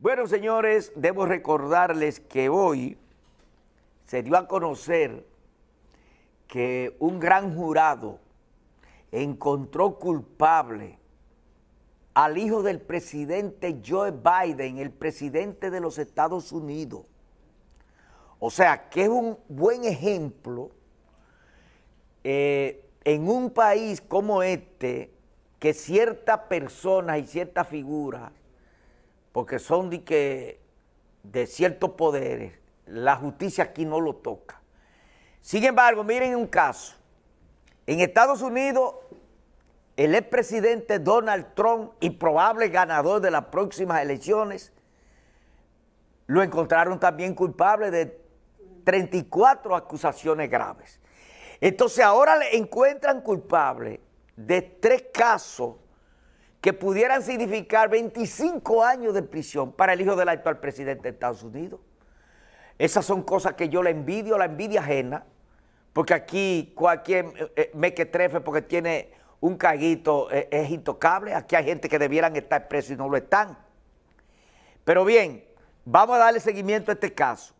Bueno, señores, debo recordarles que hoy se dio a conocer que un gran jurado encontró culpable al hijo del presidente Joe Biden, el presidente de los Estados Unidos. O sea, que es un buen ejemplo eh, en un país como este, que ciertas personas y ciertas figuras porque son de de ciertos poderes, la justicia aquí no lo toca. Sin embargo, miren un caso. En Estados Unidos, el expresidente Donald Trump y probable ganador de las próximas elecciones, lo encontraron también culpable de 34 acusaciones graves. Entonces ahora le encuentran culpable de tres casos que pudieran significar 25 años de prisión para el hijo del actual presidente de Estados Unidos. Esas son cosas que yo la envidio, la envidia ajena, porque aquí cualquier eh, eh, mequetrefe porque tiene un caguito eh, es intocable, aquí hay gente que debieran estar presos y no lo están. Pero bien, vamos a darle seguimiento a este caso.